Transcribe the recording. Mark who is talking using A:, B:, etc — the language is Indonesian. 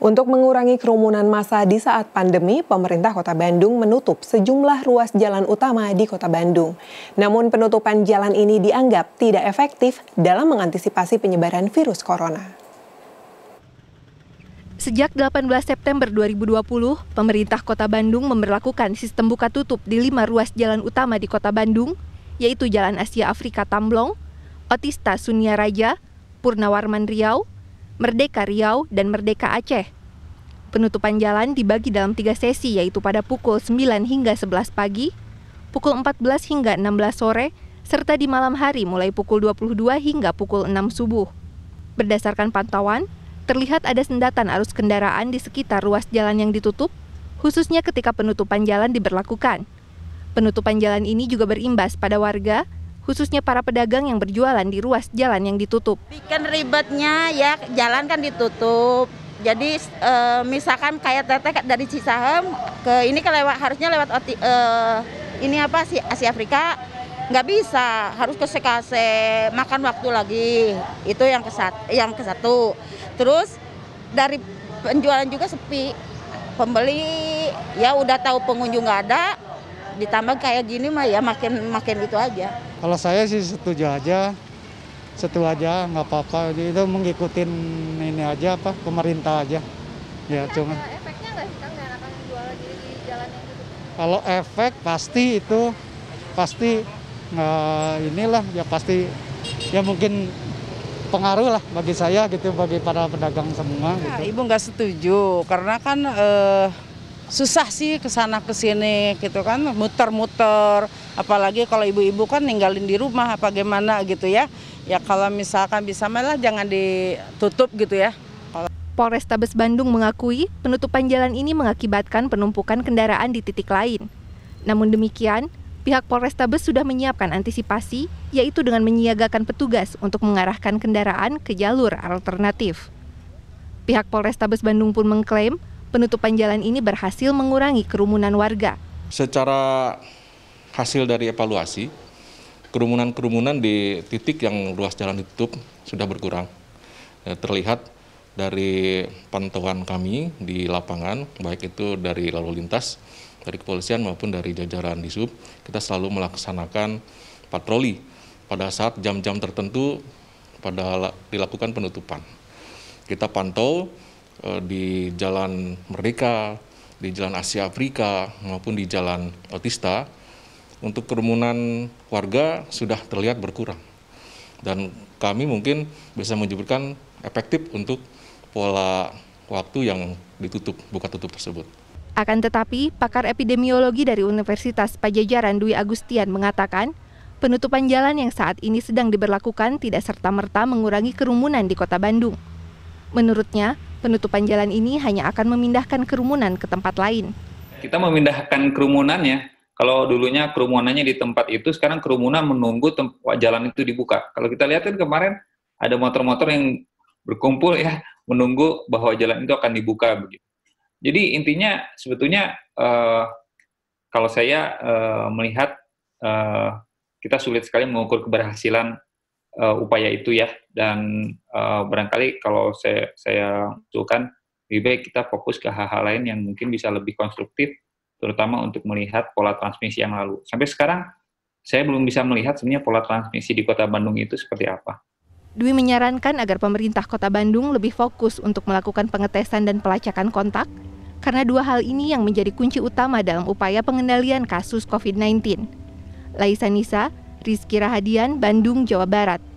A: Untuk mengurangi kerumunan massa di saat pandemi, pemerintah Kota Bandung menutup sejumlah ruas jalan utama di Kota Bandung. Namun penutupan jalan ini dianggap tidak efektif dalam mengantisipasi penyebaran virus corona. Sejak 18 September 2020, pemerintah Kota Bandung memperlakukan sistem buka tutup di lima ruas jalan utama di Kota Bandung, yaitu Jalan Asia Afrika Tamblong, Otista Sunia Raja, Purnawarman Riau, Merdeka Riau, dan Merdeka Aceh. Penutupan jalan dibagi dalam tiga sesi yaitu pada pukul 9 hingga 11 pagi, pukul 14 hingga 16 sore, serta di malam hari mulai pukul 22 hingga pukul 6 subuh. Berdasarkan pantauan, terlihat ada sendatan arus kendaraan di sekitar ruas jalan yang ditutup, khususnya ketika penutupan jalan diberlakukan. Penutupan jalan ini juga berimbas pada warga khususnya para pedagang yang berjualan di ruas jalan yang ditutup. Ikan
B: ribetnya ya jalan kan ditutup. Jadi e, misalkan kayak teteh dari Cisahem ke ini kelewat harusnya lewat Oti, e, ini apa sih Asia Afrika nggak bisa harus ke Sekase makan waktu lagi itu yang kesat yang kesatu. terus dari penjualan juga sepi pembeli ya udah tahu pengunjung nggak ada ditambah kayak gini mah ya makin makin itu aja
C: kalau saya sih setuju aja, setuju aja, nggak apa-apa. Jadi itu mengikuti ini aja apa pemerintah aja. Ya Tapi cuma.
A: Efeknya nggak sih kang akan jual lagi di jalan yang tutup? Gitu?
C: Kalau efek pasti itu pasti nggak eh, inilah ya pasti ya mungkin pengaruh lah bagi saya gitu bagi para pedagang semua. Ya, gitu. Ibu nggak
B: setuju karena kan eh, susah sih kesana kesini gitu kan muter-muter apalagi kalau ibu-ibu kan ninggalin di rumah apa gimana gitu ya ya kalau misalkan bisa malah jangan ditutup gitu ya
A: Polrestabes Bandung mengakui penutupan jalan ini mengakibatkan penumpukan kendaraan di titik lain. Namun demikian, pihak Polrestabes sudah menyiapkan antisipasi, yaitu dengan menyiagakan petugas untuk mengarahkan kendaraan ke jalur alternatif. Pihak Polrestabes Bandung pun mengklaim penutupan jalan ini berhasil mengurangi kerumunan warga.
D: Secara hasil dari evaluasi, kerumunan-kerumunan di titik yang ruas jalan ditutup sudah berkurang. Ya, terlihat dari pantauan kami di lapangan, baik itu dari lalu lintas, dari kepolisian maupun dari jajaran di sub, kita selalu melaksanakan patroli pada saat jam-jam tertentu pada dilakukan penutupan. Kita pantau eh, di Jalan Merdeka, di Jalan Asia Afrika maupun di Jalan Otista untuk kerumunan warga sudah terlihat berkurang. Dan kami mungkin bisa menyebutkan efektif untuk pola waktu yang ditutup, buka tutup tersebut.
A: Akan tetapi, pakar epidemiologi dari Universitas Pajajaran Dwi Agustian mengatakan, penutupan jalan yang saat ini sedang diberlakukan tidak serta-merta mengurangi kerumunan di kota Bandung. Menurutnya, penutupan jalan ini hanya akan memindahkan kerumunan ke tempat lain.
C: Kita memindahkan kerumunannya, kalau dulunya kerumunannya di tempat itu, sekarang kerumunan menunggu jalan itu dibuka. Kalau kita lihat kan kemarin ada motor-motor yang berkumpul ya menunggu bahwa jalan itu akan dibuka begitu. Jadi intinya sebetulnya uh, kalau saya uh, melihat uh, kita sulit sekali mengukur keberhasilan uh, upaya itu ya dan uh, barangkali kalau saya saya usulkan lebih baik kita fokus ke hal-hal lain yang mungkin bisa lebih konstruktif terutama untuk melihat pola transmisi yang lalu. Sampai sekarang saya belum bisa melihat sebenarnya pola transmisi di Kota Bandung itu seperti apa.
A: Dwi menyarankan agar pemerintah Kota Bandung lebih fokus untuk melakukan pengetesan dan pelacakan kontak, karena dua hal ini yang menjadi kunci utama dalam upaya pengendalian kasus COVID-19. Laisa Nisa, Rizky Rahadian, Bandung, Jawa Barat.